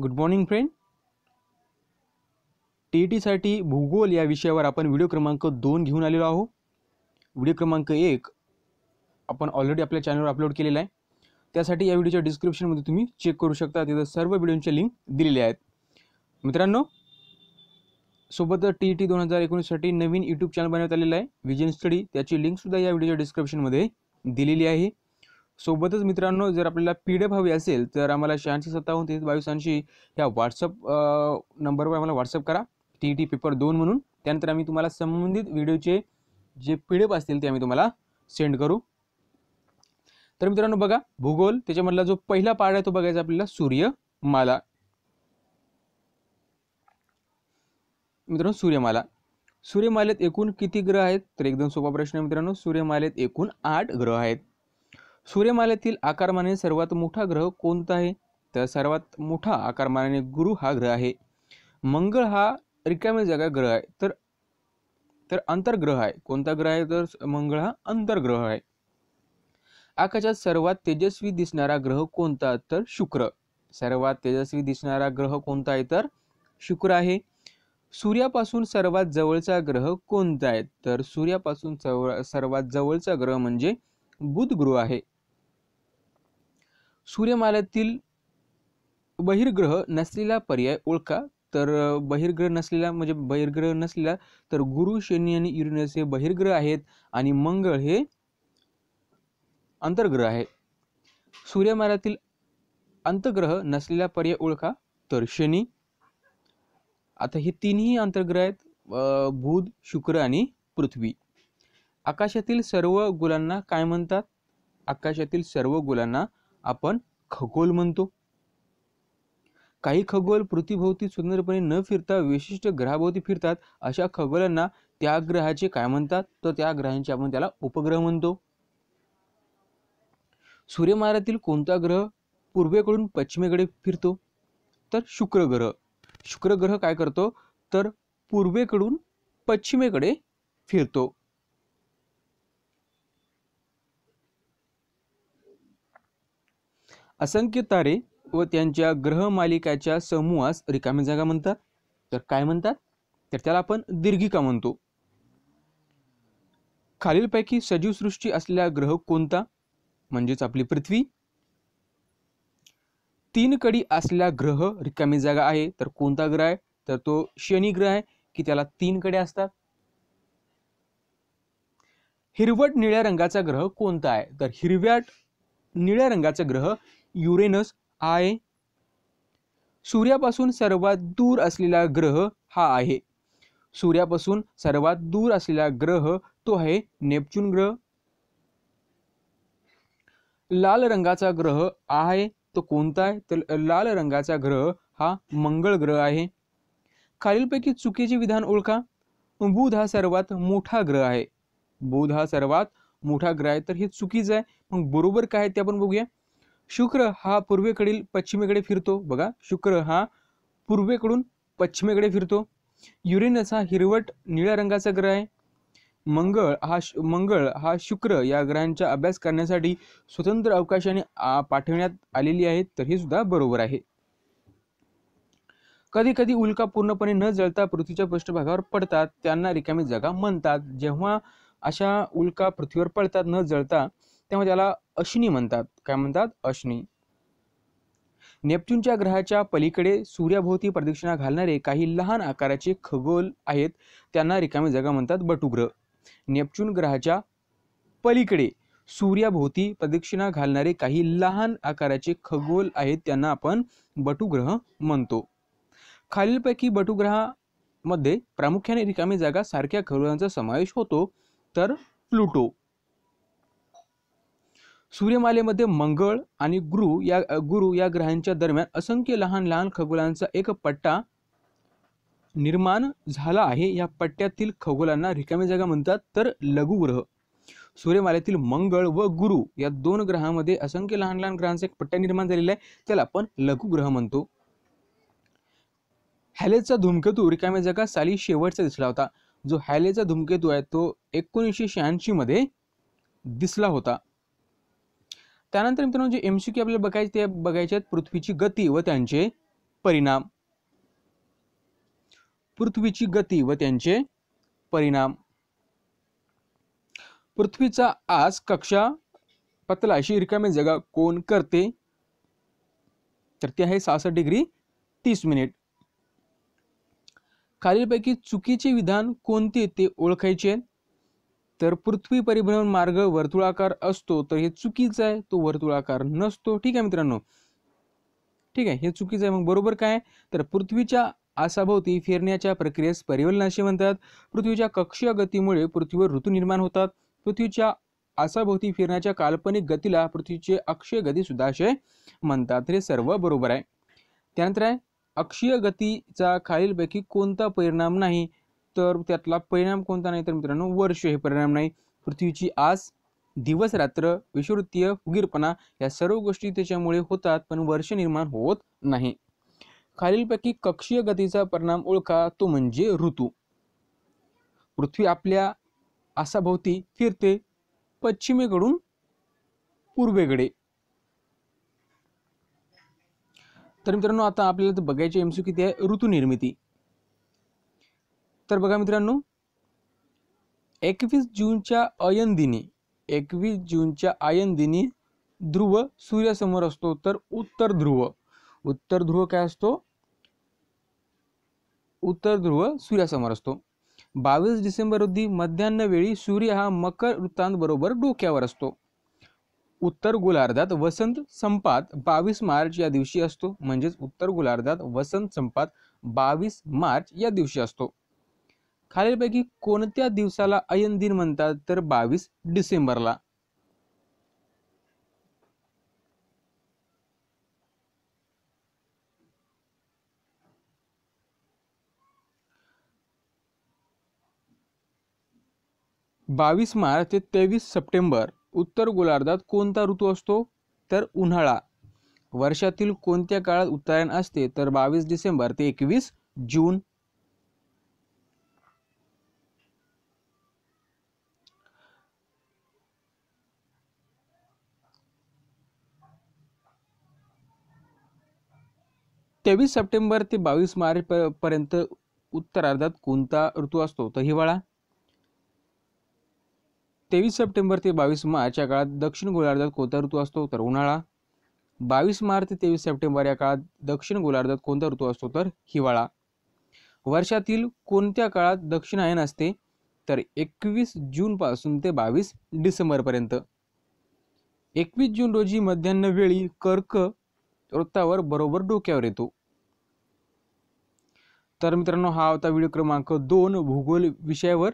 Good morning friend T E टीसाठी भूगोल या विषयावर आपण व्हिडिओ क्रमांक दोन घेऊन आलेलो आहोत व्हिडिओ क्रमांक एक आपण ऑलरेडी आपल्या चॅनलवर अपलोड केलेला आहे त्यासाठी या व्हिडिओच्या डिस्क्रिप्शनमध्ये तुम्ही चेक करू शकता तिथं सर्व व्हिडिओच्या लिंक दिलेले आहेत मित्रांनो सोबतच टी ई e टी दोन हजार एकोणीससाठी नवीन यूट्यूब चॅनल बनवण्यात आलेलं आहे विजन स्टडी त्याची लिंकसुद्धा या व्हिडिओच्या डिस्क्रिप्शनमध्ये दिलेली आहे सोबतच मित्रांनो जर आपल्याला पी डी एफ हवी असेल तर आम्हाला शहाऐंशी सत्तावन्न तेवीस बावीस ऐंशी ह्या व्हॉट्सअप नंबरवर आम्हाला व्हॉट्सअप करा टी टी पेपर दोन म्हणून त्यानंतर आम्ही तुम्हाला संबंधित व्हिडिओचे जे पी डी एफ असतील ते आम्ही तुम्हाला सेंड करू तर मित्रांनो बघा भूगोल त्याच्यामधला जो पहिला पार्ट आहे तो बघायचा आपल्याला सूर्यमाला मित्रांनो सूर्यमाला सूर्यमालेत एकूण किती ग्रह आहेत तर एकदम सोपा प्रश्न आहे मित्रांनो सूर्यमालेत एकूण आठ ग्रह आहेत सूर्यमालेतील आकारमानाने सर्वात मोठा ग्रह कोणता आहे तर सर्वात मोठा आकारमानाने गुरु हा ग्रह आहे मंगळ हा रिकाम्या जागा ग्रह आहे तर तर अंतर्ग्रह आहे कोणता ग्रह आहे तर मंगळ हा अंतर्ग्रह आहे आकाशात सर्वात तेजस्वी दिसणारा ग्रह कोणता तर शुक्र सर्वात तेजस्वी दिसणारा ग्रह कोणता आहे तर शुक्र आहे सूर्यापासून सर्वात जवळचा ग्रह कोणता आहे तर सूर्यापासून सर्वात जवळचा ग्रह म्हणजे बुध ग्रह आहे सूर्यमालेतील बहिर्ग्रह नसलेला पर्याय ओळखा तर बहिर्ग्रह नसलेला म्हणजे बहिर्ग्रह नसलेला तर गुरु शनी आणि युरेनस हे बहिर्ग्रह आहेत आणि मंगळ हे अंतर्ग्रह आहे सूर्यमालातील अंतर्ग्रह नसलेला पर्याय ओळखा तर शनी आता हे तीनही अंतर्ग्रह आहेत बुध शुक्र आणि पृथ्वी आकाशातील सर्व गुलांना काय म्हणतात आकाशातील सर्व गुलांना आपण खगोल म्हणतो काही खगोल पृथ्वीभोवती सुंदरपणे न फिरता विशिष्ट ग्रहाभोवती फिरतात अशा खगोलांना त्या ग्रहाचे काय म्हणतात तर त्या ग्रहांचे आपण त्याला उपग्रह म्हणतो सूर्यमारातील कोणता ग्रह पूर्वेकडून पश्चिमेकडे फिरतो तर शुक्र ग्रह शुक्र ग्रह काय करतो तर पूर्वेकडून पश्चिमेकडे फिरतो असंख्य तारे व त्यांच्या ग्रह मालिकाच्या समूहास रिकामी जागा म्हणतात तर काय म्हणतात तर त्याला आपण दीर्घिका म्हणतो खालीलपैकी सजीवसृष्टी असलेला ग्रह कोणता म्हणजेच आपली पृथ्वी तीन कडी असलेला ग्रह रिकामी जागा आहे तर कोणता ग्रह आहे तर तो शनी ग्रह आहे की त्याला तीन कडे असतात हिरवट निळ्या रंगाचा ग्रह कोणता आहे तर हिरव्याट निळ्या रंगाचा ग्रह युरेनस आहे सूर्यापासून सर्वात दूर असलेला ग्रह हा आहे सूर्यापासून सर्वात दूर असलेला ग्रह तो आहे नेपच्यून ग्रह लाल रंगाचा ग्रह आहे तो कोणता आहे तर लाल रंगाचा ग्रह हा मंगळ ग्रह आहे खालीलपैकी चुकीचे विधान ओळखा बुध हा सर्वात मोठा ग्रह आहे बुध हा सर्वात मोठा ग्रह आहे तर हे चुकीचं आहे मग बरोबर काय ते आपण बघूया शुक्र हा पूर्वेकडील पश्चिमेकडे फिरतो बघा शुक्र हा पूर्वेकडून पश्चिमेकडे फिरतो युरेनस हा हिरवट निळ्या रंगाचा ग्रह आहे मंगळ हा मंगळ हा शुक्र या ग्रहांचा अभ्यास करण्यासाठी स्वतंत्र अवकाशाने पाठवण्यात आलेली आहे तर हे सुद्धा बरोबर आहे कधी कधी उल्का पूर्णपणे न जळता पृथ्वीच्या पृष्ठभागावर पडतात त्यांना रिकामी जागा म्हणतात जेव्हा अशा उल्का पृथ्वीवर पडतात न जळता त्यामुळे त्याला अश्नी म्हणतात काय म्हणतात अश्नी नेपच्यूनच्या ग्रहाच्या पलीकडे सूर्याभोवती प्रदक्षिणा घालणारे काही लहान आकाराचे खगोल आहेत त्यांना रिकामी जागा म्हणतात बटुग्रह नेपच्यून ग्रहाच्या पलीकडे सूर्याभोवती प्रदक्षिणा घालणारे काही लहान आकाराचे खगोल आहेत त्यांना आपण बटुग्रह म्हणतो खालीलपैकी बटुग्रहामध्ये प्रामुख्याने रिकामी जागा सारख्या खगोलांचा समावेश होतो तर प्लुटो सूर्यमालेमध्ये मंगळ आणि गुरु या गुरु या ग्रहांच्या दरम्यान असंख्य लहान लहान खगोलांचा एक पट्टा निर्माण झाला आहे या पट्ट्यातील खगोलांना रिकामी जागा म्हणतात तर लघुग्रह सूर्यमालेतील मंगळ व गुरु या दोन ग्रहामध्ये असंख्य लहान लहान ग्रहांचा एक पट्टा निर्माण झालेला आहे त्याला आपण लघुग्रह म्हणतो हॅलेचा धूमकेतू रिकाम्या जागा साली शेवटचा दिसला होता जो हॅलेचा धूमकेतू आहे तो एकोणीसशे शहाऐंशी मध्ये दिसला होता त्यानंतर मित्रांनो जे एम सी क्यू आपल्याला बघायचे ते बघायचे आहेत पृथ्वीची गती व त्यांचे परिणाम पृथ्वीची गती व त्यांचे परिणाम पृथ्वीचा आज कक्षा पतला अशी रिकामी जागा कोण करते तर ती आहे सहासष्ट डिग्री तीस मिनिट खालीलपैकी चुकीचे विधान कोणते ते ओळखायचे तर पृथ्वी परिभ्रमण मार्ग वर्तुळाकार असतो तर हे चुकीचं आहे तो वर्तुळाकार नसतो ठीक आहे मित्रांनो ठीक आहे हे चुकीचं आहे मग बरोबर काय तर पृथ्वीच्या आसाभोवती फिरण्याच्या प्रक्रियेस परिवलन असे म्हणतात पृथ्वीच्या कक्षीय गतीमुळे पृथ्वीवर ऋतू निर्माण होतात पृथ्वीच्या आसाभोवती फिरण्याच्या काल्पनिक गतीला पृथ्वीचे अक्षीय गती सुद्धा असे म्हणतात हे सर्व बरोबर आहे त्यानंतर आहे अक्षीय गतीचा खालीलपैकी कोणता परिणाम नाही तर त्यातला परिणाम कोणता नाही तर मित्रांनो वर्ष हे परिणाम नाही पृथ्वीची आस दिवस रात्र विषुवृत्तीय फुगीरपणा या सर्व गोष्टी त्याच्यामुळे होतात पण वर्ष निर्माण होत नाही खालीलपैकी कक्षीय गतीचा परिणाम ओळखा तो म्हणजे ऋतू पृथ्वी आपल्या आसाभोवती फिरते पश्चिमेकडून पूर्वेकडे तर मित्रांनो आता आपल्याला बघायची एमसू किती आहे ऋतू निर्मिती तर बघा मित्रांनो एकवीस जूनच्या अयन दिनी एकवीस जूनच्या आयन दिनी ध्रुव सूर्यासमोर असतो तर उत्तर ध्रुव उत्तर ध्रुव काय असतो उत्तर ध्रुव सूर्यासमोर असतो बावीस डिसेंबर रोजी वेळी सूर्य हा मकर वृत्तांबरोबर डोक्यावर असतो उत्तर गोलार्धात वसंत संपात बावीस मार्च या दिवशी असतो म्हणजेच उत्तर गोलार्धात वसंत संपात बावीस मार्च या दिवशी असतो खालीलपैकी कोणत्या दिवसाला अयन दिन म्हणतात तर बावीस डिसेंबरला बावीस मार्च ते तेवीस सप्टेंबर उत्तर गोलार्धात कोणता ऋतू असतो तर उन्हाळा वर्षातील कोणत्या काळात उत्तरायण असते तर बावीस डिसेंबर ते एकवीस जून तेवीस सप्टेंबर ते बावीस मार्च पर्यंत उत्तरार्धात कोणता ऋतू असतो तर हिवाळा तेवीस सप्टेंबर ते बावीस मार्च या काळात दक्षिण गोलार्धात कोणता ऋतू असतो तर उन्हाळा बावीस मार्च ते तेवीस सप्टेंबर या काळात दक्षिण गोलार्धात कोणता ऋतू असतो तर हिवाळा वर्षातील कोणत्या काळात दक्षिणायन असते तर एकवीस पासून ते बावीस पर्यंत एकवीस जून रोजी मध्यान्ह वेळी कर्क वृत्तावर बरोबर डोक्यावर येतो तर मित्रांनो हा होता व्हिडिओ क्रमांक दोन भूगोल विषयावर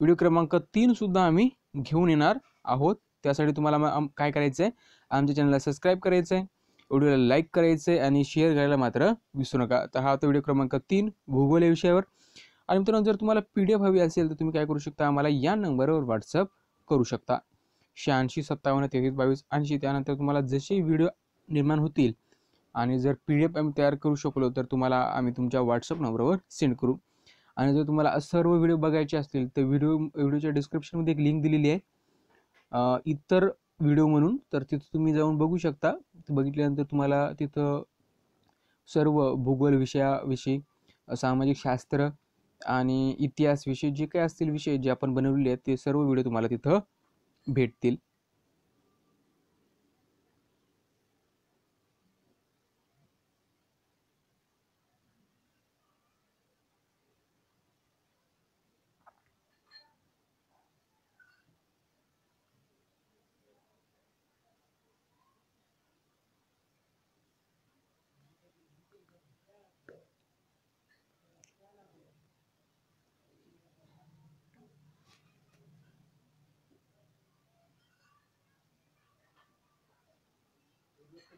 व्हिडिओ क्रमांक तीन सुद्धा आम्ही घेऊन येणार आहोत त्यासाठी तुम्हाला काय करायचं आहे आमच्या चॅनलला सबस्क्राईब करायचं आहे व्हिडिओला लाईक करायचं आहे आणि शेअर करायला मात्र विसरू नका तर हा होता व्हिडिओ क्रमांक तीन भूगोल या विषयावर आणि मित्रांनो जर तुम्हाला पी डी एफ हवी असेल तर तुम्ही काय करू शकता आम्हाला या नंबरवर व्हॉट्सअप करू शकता शहाऐंशी सत्तावन्न तेवीस बावीस ऐंशी त्यानंतर तुम्हाला जसे व्हिडिओ निर्माण होतील आणि जर पी डी एफ आम्ही तयार करू शकलो तर तुम्हाला आम्ही तुमच्या व्हॉट्सअप नंबरवर सेंड करू आणि जर तुम्हाला सर्व व्हिडिओ बघायचे असतील तर व्हिडिओ व्हिडिओच्या डिस्क्रिप्शनमध्ये एक लिंक दिलेली आहे इतर व्हिडिओ म्हणून तर तिथं तुम्ही जाऊन बघू शकता बघितल्यानंतर तुम्हाला तिथं सर्व भूगोल विषयाविषयी सामाजिक शास्त्र आणि इतिहासविषयी जे काही असतील विषय जे आपण बनवलेले आहेत ते सर्व व्हिडिओ तुम्हाला तिथं भेटतील Gracias.